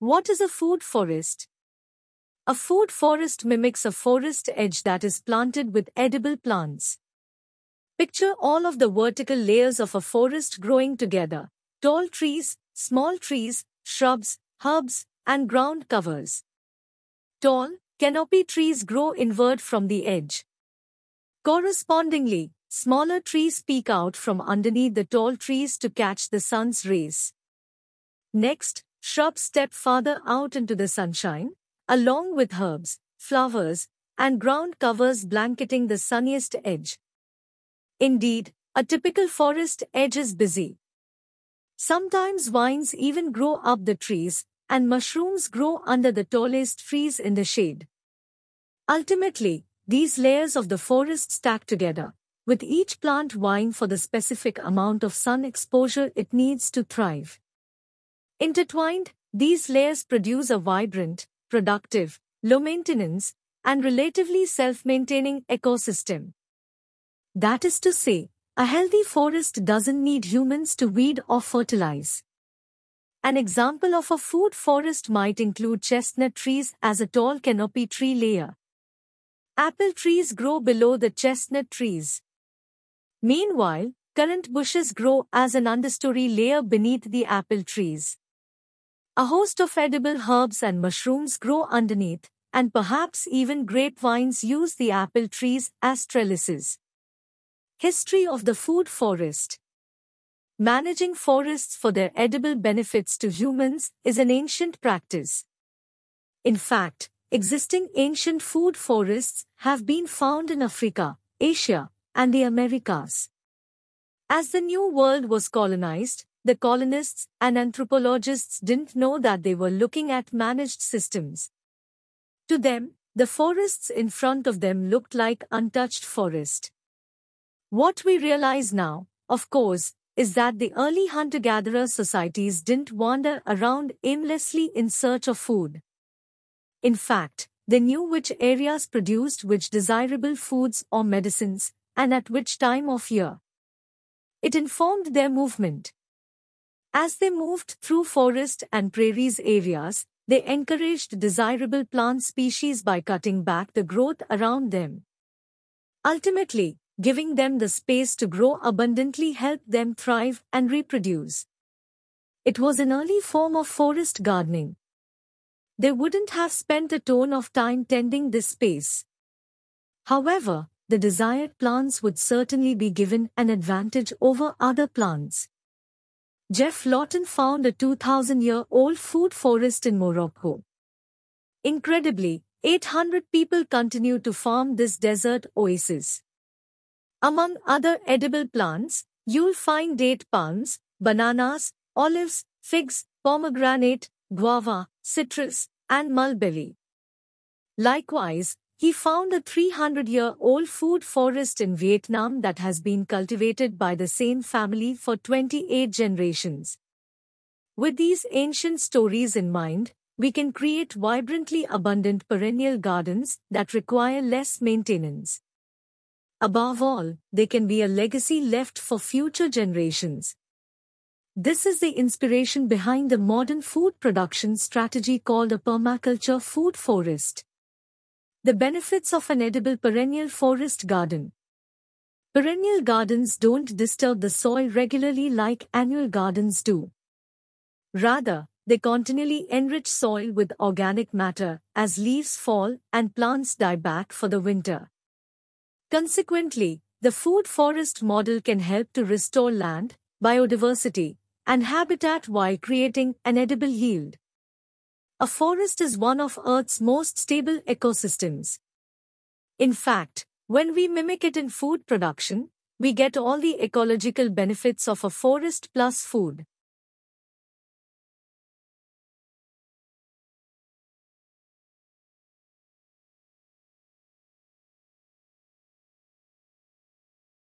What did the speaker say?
What is a food forest? A food forest mimics a forest edge that is planted with edible plants. Picture all of the vertical layers of a forest growing together tall trees, small trees, shrubs, herbs, and ground covers. Tall, canopy trees grow inward from the edge. Correspondingly, smaller trees peek out from underneath the tall trees to catch the sun's rays. Next, Shrubs step farther out into the sunshine, along with herbs, flowers, and ground covers blanketing the sunniest edge. Indeed, a typical forest edge is busy. Sometimes vines even grow up the trees, and mushrooms grow under the tallest trees in the shade. Ultimately, these layers of the forest stack together, with each plant vying for the specific amount of sun exposure it needs to thrive. Intertwined, these layers produce a vibrant, productive, low maintenance, and relatively self-maintaining ecosystem. That is to say, a healthy forest doesn't need humans to weed or fertilize. An example of a food forest might include chestnut trees as a tall canopy tree layer. Apple trees grow below the chestnut trees. Meanwhile, currant bushes grow as an understory layer beneath the apple trees. A host of edible herbs and mushrooms grow underneath, and perhaps even grapevines use the apple trees as trellises. History of the food forest Managing forests for their edible benefits to humans is an ancient practice. In fact, existing ancient food forests have been found in Africa, Asia, and the Americas. As the New World was colonized, the colonists and anthropologists didn't know that they were looking at managed systems. To them, the forests in front of them looked like untouched forest. What we realize now, of course, is that the early hunter-gatherer societies didn't wander around aimlessly in search of food. In fact, they knew which areas produced which desirable foods or medicines, and at which time of year. It informed their movement. As they moved through forest and prairies areas, they encouraged desirable plant species by cutting back the growth around them. Ultimately, giving them the space to grow abundantly helped them thrive and reproduce. It was an early form of forest gardening. They wouldn't have spent a ton of time tending this space. However, the desired plants would certainly be given an advantage over other plants. Jeff Lawton found a 2,000-year-old food forest in Morocco. Incredibly, 800 people continue to farm this desert oasis. Among other edible plants, you'll find date palms, bananas, olives, figs, pomegranate, guava, citrus, and mulberry. Likewise, he found a 300-year-old food forest in Vietnam that has been cultivated by the same family for 28 generations. With these ancient stories in mind, we can create vibrantly abundant perennial gardens that require less maintenance. Above all, they can be a legacy left for future generations. This is the inspiration behind the modern food production strategy called a permaculture food forest. The benefits of an edible perennial forest garden. Perennial gardens don't disturb the soil regularly like annual gardens do. Rather, they continually enrich soil with organic matter as leaves fall and plants die back for the winter. Consequently, the food forest model can help to restore land, biodiversity, and habitat while creating an edible yield a forest is one of Earth's most stable ecosystems. In fact, when we mimic it in food production, we get all the ecological benefits of a forest plus food.